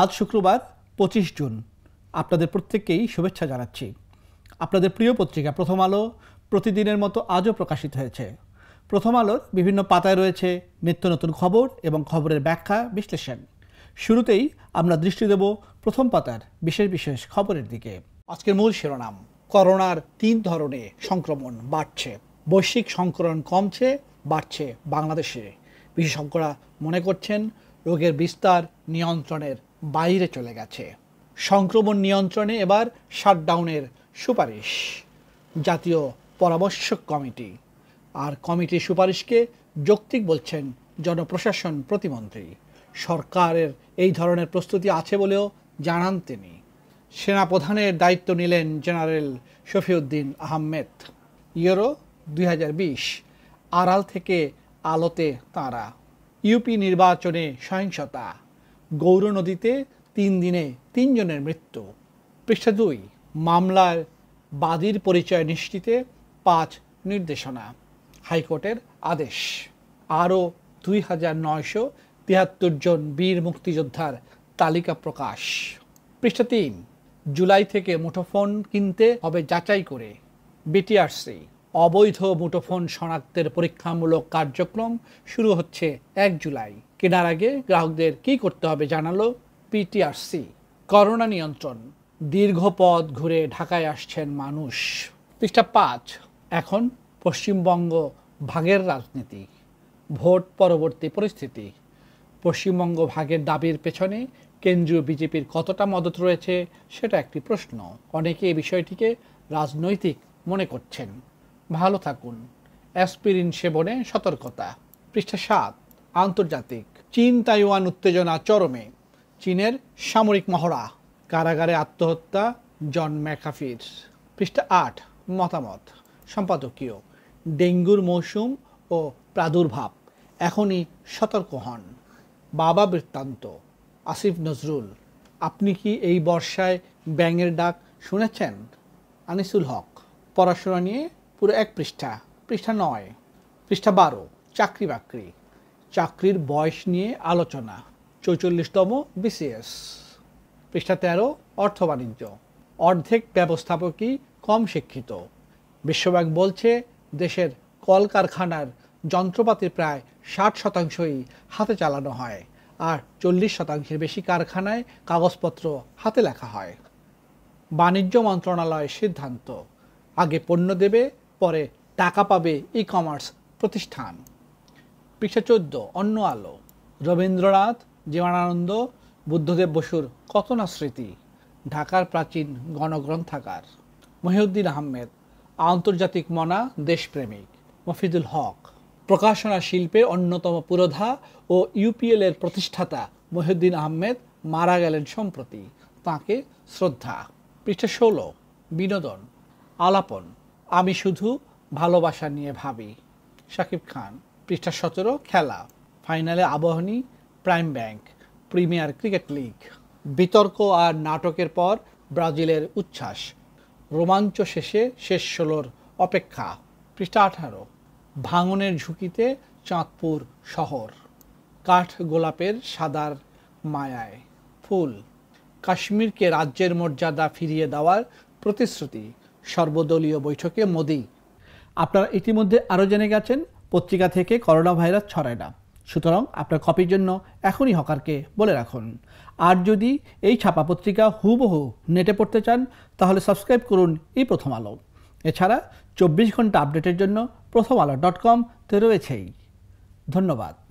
আজ শুক্রবার পঁচিশ জুন আপনাদের প্রত্যেককেই শুভেচ্ছা জানাচ্ছি আপনাদের প্রিয় পত্রিকা প্রথম আলো প্রতিদিনের মতো আজও প্রকাশিত হয়েছে প্রথম আলোর বিভিন্ন পাতায় রয়েছে নিত্য নতুন খবর এবং খবরের ব্যাখ্যা বিশ্লেষণ শুরুতেই আমরা দৃষ্টি দেব প্রথম পাতার বিশেষ বিশেষ খবরের দিকে আজকের মূল শিরোনাম করোনার তিন ধরনের সংক্রমণ বাড়ছে বৈশ্বিক সংক্রমণ কমছে বাড়ছে বাংলাদেশে বিশেষজ্ঞরা মনে করছেন রোগের বিস্তার নিয়ন্ত্রণের বাইরে চলে গেছে সংক্রমণ নিয়ন্ত্রণে এবার শাটডাউনের সুপারিশ জাতীয় পরামর্শক কমিটি আর কমিটির সুপারিশকে যৌক্তিক বলছেন জনপ্রশাসন প্রতিমন্ত্রী সরকারের এই ধরনের প্রস্তুতি আছে বলেও জানান তিনি সেনাপ্রধানের দায়িত্ব নিলেন জেনারেল শফিউদ্দিন আহমেদ ইয়েরো দুই আড়াল থেকে আলোতে তাঁরা ইউপি নির্বাচনে সহিংসতা গৌর নদীতে তিন দিনে তিনজনের মৃত্যু পৃষ্ঠা দুই মামলার বাদীর পরিচয় নিশ্চিতে পাঁচ নির্দেশনা হাইকোর্টের আদেশ আরও দুই হাজার নয়শো তিয়াত্তর জন বীর মুক্তিযোদ্ধার তালিকা প্রকাশ পৃষ্ঠা তিন জুলাই থেকে মুঠোফোন কিনতে হবে যাচাই করে বিটিআরসি অবৈধ মুঠোফোন শনাক্তের পরীক্ষামূলক কার্যক্রম শুরু হচ্ছে এক জুলাই কেনার আগে গ্রাহকদের কি করতে হবে জানালো পিটিআরসি করোনা নিয়ন্ত্রণ দীর্ঘ পথ ঘুরে ঢাকায় আসছেন মানুষ পৃষ্ঠা পাঁচ এখন পশ্চিমবঙ্গ ভাগের রাজনীতি ভোট পরবর্তী পরিস্থিতি পশ্চিমবঙ্গ ভাগের দাবির পেছনে কেন্দ্রীয় বিজেপির কতটা মদত রয়েছে সেটা একটি প্রশ্ন অনেকে এই বিষয়টিকে রাজনৈতিক মনে করছেন ভালো থাকুন অ্যাসপিরিন সেবনে সতর্কতা পৃষ্ঠা সাত আন্তর্জাতিক চীন তাইওয়ান উত্তেজনা চরমে চীনের সামরিক মহড়া কারাগারে আত্মহত্যা জন ম্যাকাফির পৃষ্ঠা আট মতামত সম্পাদকীয় ডেঙ্গুর মৌসুম ও প্রাদুর্ভাব এখনই সতর্ক হন বাবা বৃত্তান্ত আসিফ নজরুল আপনি কি এই বর্ষায় ব্যাঙের ডাক শুনেছেন আনিসুল হক পড়াশোনা নিয়ে পুরো এক পৃষ্ঠা পৃষ্ঠা নয় পৃষ্ঠা বারো চাকরি বাকরি চাকরির বয়স নিয়ে আলোচনা চৌচল্লিশতম বিসিএস পৃষ্ঠা তেরো অর্থ বাণিজ্য অর্ধেক ব্যবস্থাপকই কম শিক্ষিত বিশ্বব্যাংক বলছে দেশের কলকারখানার যন্ত্রপাতির প্রায় ষাট শতাংশই হাতে চালানো হয় আর চল্লিশ শতাংশের বেশি কারখানায় কাগজপত্র হাতে লেখা হয় বাণিজ্য মন্ত্রণালয়ের সিদ্ধান্ত আগে পণ্য দেবে পরে টাকা পাবে ই কমার্স প্রতিষ্ঠান পৃষ্ঠা চোদ্দ অন্য আলো রবীন্দ্রনাথ জীবনানন্দ বুদ্ধদেব বসুর কত না স্মৃতি ঢাকার প্রাচীন গণগ্রন্থাকার মহিউদ্দিন আহমেদ আন্তর্জাতিক মনা দেশপ্রেমিক মফিদুল হক প্রকাশনা শিল্পে অন্যতম পুরোধা ও ইউপিএল এর প্রতিষ্ঠাতা মহিউদ্দিন আহমেদ মারা গেলেন সম্প্রতি তাকে শ্রদ্ধা পৃষ্ঠা ষোলো বিনোদন আলাপন আমি শুধু ভালোবাসা নিয়ে ভাবি শাকিব খান পৃষ্ঠা সতেরো খেলা ফাইনালে Abahani prime bank premier cricket league বিতর্ক আর নাটকের পর ব্রাজিলের উচ্ছ্বাস রোমাঞ্চ শেষে শেষ ষোলোর অপেক্ষা পৃষ্ঠা আঠারো ভাঙনের ঝুঁকিতে চাঁদপুর শহর কাঠ গোলাপের সাদার মায়ায় ফুল কাশ্মীরকে রাজ্যের মর্যাদা ফিরিয়ে দেওয়ার প্রতিশ্রুতি সর্বদলীয় বৈঠকে মোদি আপনারা ইতিমধ্যে আরও জেনে গেছেন পত্রিকা থেকে করোনা ভাইরাস ছড়ায় না সুতরাং আপনার কপির জন্য এখনই হকারকে বলে রাখুন আর যদি এই ছাপা পত্রিকা হুবহু নেটে পড়তে চান তাহলে সাবস্ক্রাইব করুন এই প্রথম আলো এছাড়া চব্বিশ ঘন্টা আপডেটের জন্য প্রথম আলো ডট কম তে রয়েছেই ধন্যবাদ